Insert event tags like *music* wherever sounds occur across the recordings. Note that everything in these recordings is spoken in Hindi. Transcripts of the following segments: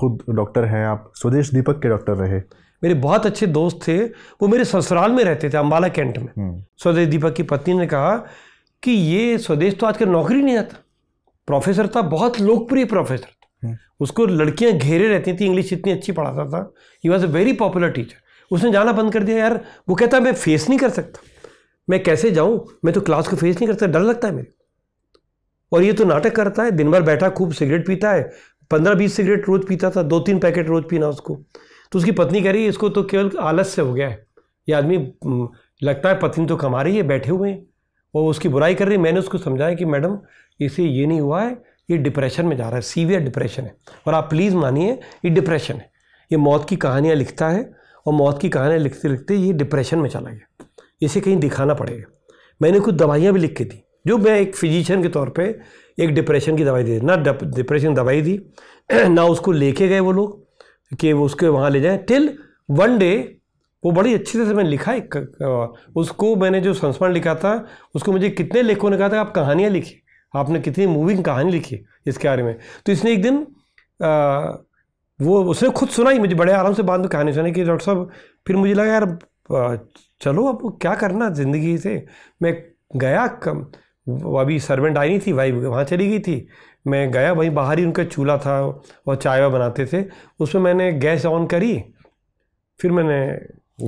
खुद डॉक्टर हैं आप स्वदेश दीपक के डॉक्टर रहे मेरे बहुत अच्छे दोस्त थे वो मेरे ससुराल में रहते थे अम्बाला कैंट में हम्म। स्वदेश दीपक की पत्नी ने कहा कि ये स्वदेश तो आजकल नौकरी नहीं आता प्रोफेसर था बहुत लोकप्रिय प्रोफेसर था हम्म। उसको लड़कियां घेरे रहती थी इंग्लिश इतनी अच्छी पढ़ाता था he was a very popular teacher उसने जाना बंद कर दिया यार वो कहता मैं फेस नहीं कर सकता मैं कैसे जाऊँ मैं तो क्लास को फेस नहीं करता डर लगता है मेरे और ये तो नाटक करता है दिन भर बैठा खूब सिगरेट पीता है पंद्रह बीस सिगरेट रोज़ पीता था दो तीन पैकेट रोज़ पीना उसको तो उसकी पत्नी कह रही है इसको तो केवल आलस से हो गया है ये आदमी लगता है पत्नी तो कमा रही है बैठे हुए हैं वो उसकी बुराई कर रही है मैंने उसको समझाया कि मैडम इसे ये नहीं हुआ है ये डिप्रेशन में जा रहा है सीवियर डिप्रेशन है और आप प्लीज़ मानिए ये डिप्रेशन है ये मौत की कहानियाँ लिखता है और मौत की कहानियाँ लिखते लिखते ये डिप्रेशन में चला गया इसे कहीं दिखाना पड़ेगा मैंने कुछ दवाइयाँ भी लिख के दी जो मैं एक फिजिशियन के तौर पे एक डिप्रेशन की दवाई दे ना डिप्रेशन दवाई दी *clears throat* ना उसको लेके गए वो लोग कि वो उसके वहाँ ले जाए टिल वन डे वो बड़ी अच्छी तरह से मैंने लिखा एक उसको मैंने जो संस्मरण लिखा था उसको मुझे कितने लेखकों ने कहा था आप कहानियाँ लिखी आपने कितनी मूविंग कहानी लिखी इसके बारे में तो इसने एक दिन आ, वो उसने खुद सुना ही मुझे बड़े आराम से बाद में कहानी सुनाई कि डॉक्टर साहब फिर मुझे लगा यार चलो अब क्या करना ज़िंदगी से मैं गया कम अभी सर्वेंट आई नहीं थी वाइफ वहाँ चली गई थी मैं गया वहीं बाहर ही उनका चूल्हा था वह चाय वाय बनाते थे उसमें मैंने गैस ऑन करी फिर मैंने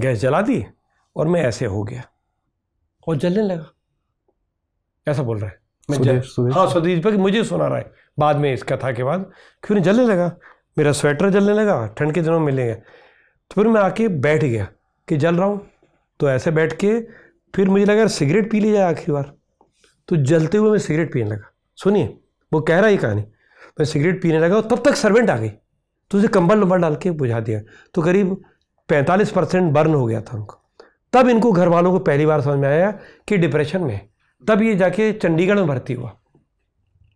गैस जला दी और मैं ऐसे हो गया और जलने लगा ऐसा बोल रहा है मैं सुदेश, सुदेश। हाँ सुदीश भाई मुझे सुना रहा है बाद में इस कथा के बाद फिर जलने लगा मेरा स्वेटर जलने लगा ठंड के दिनों में मिलेंगे तो फिर मैं आके बैठ गया कि जल रहा हूँ तो ऐसे बैठ के फिर मुझे लगा सिगरेट पी ली जाए आखिरी बार तो जलते हुए मैं सिगरेट पीने लगा सुनिए वो कह रहा है कहानी मैं सिगरेट पीने लगा और तब तक सर्वेंट आ गई तो उसे कंबल नंबर डाल के बुझा दिया तो करीब पैंतालीस परसेंट बर्न हो गया था उनको तब इनको घर वालों को पहली बार समझ में आया कि डिप्रेशन में तब ये जाके चंडीगढ़ में भर्ती हुआ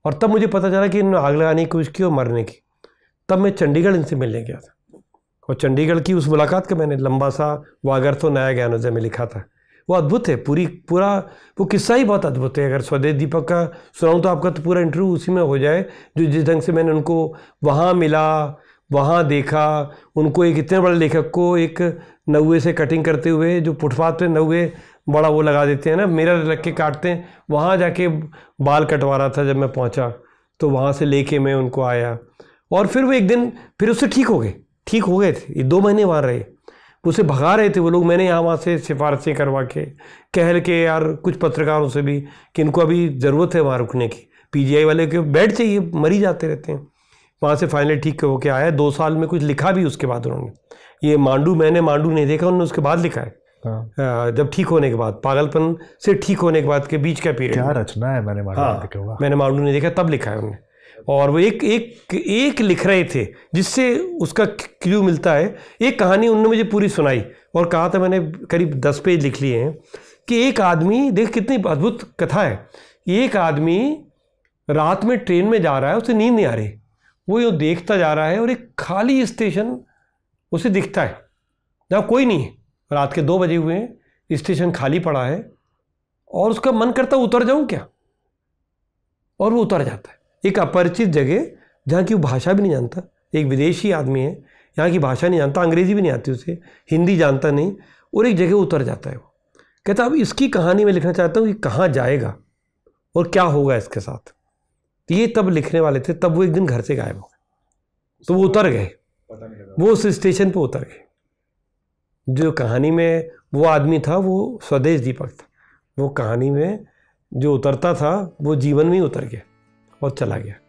और तब मुझे पता चला कि इन्होंने आग लगाने की कोशिश की और मरने की तब मैं चंडीगढ़ इनसे मिलने गया था और चंडीगढ़ की उस मुलाकात का मैंने लंबा सा वागर तो नया ज्ञान में लिखा था वो अद्भुत है पूरी पूरा वो किस्सा ही बहुत अद्भुत है अगर स्वदेश दीपक का सुनाऊँ तो आपका तो पूरा इंटरव्यू उसी में हो जाए जो जिस ढंग से मैंने उनको वहाँ मिला वहाँ देखा उनको एक इतने बड़े लेखक को एक नौवे से कटिंग करते हुए जो फुटपाथ पे नवे बड़ा वो लगा देते हैं ना मेरा रख के काटते हैं वहाँ जाके बाल कटवा रहा था जब मैं पहुँचा तो वहाँ से लेके मैं उनको आया और फिर वो एक दिन फिर उससे ठीक हो गए ठीक हो गए थे ये दो महीने वहाँ रहे उसे भगा रहे थे वो लोग मैंने यहाँ वहाँ से सिफारशें करवा के कहल के यार कुछ पत्रकारों से भी कि इनको अभी ज़रूरत है वहाँ रुकने की पीजीआई वाले के बैठ चाहिए मरी जाते रहते हैं वहाँ से फाइनली ठीक होके आया दो साल में कुछ लिखा भी उसके बाद उन्होंने ये मांडू मैंने मांडू नहीं देखा उन्होंने उसके बाद लिखा है हाँ। जब ठीक होने के बाद पागलपन से ठीक होने के बाद के बीच का पीरियड क्या रचना है मैंने मांडू हाँ, मैंने मांडू नहीं देखा तब लिखा है उन्होंने और वो एक एक एक लिख रहे थे जिससे उसका क्यू मिलता है एक कहानी उन्होंने मुझे पूरी सुनाई और कहा था मैंने करीब दस पेज लिख लिए हैं कि एक आदमी देख कितनी अद्भुत कथा है एक आदमी रात में ट्रेन में जा रहा है उसे नींद नहीं आ रही वो यूँ देखता जा रहा है और एक खाली स्टेशन उसे दिखता है जहाँ कोई नहीं है रात के दो बजे हुए हैं स्टेशन खाली पड़ा है और उसका मन करता उतर जाऊँ क्या और वो उतर जाता है एक अपरिचित जगह जहाँ की वो भाषा भी नहीं जानता एक विदेशी आदमी है यहाँ की भाषा नहीं जानता अंग्रेजी भी नहीं आती उसे हिंदी जानता नहीं और एक जगह उतर जाता है वो कहता अब इसकी कहानी मैं लिखना चाहता हूँ कि कहाँ जाएगा और क्या होगा इसके साथ तो ये तब लिखने वाले थे तब वो एक दिन घर से गायब हो गए तो वो उतर गए वो उस स्टेशन पर उतर गए जो कहानी में वो आदमी था वो स्वदेश दीपक था वो कहानी में जो उतरता था वो जीवन में ही उतर गया और चला गया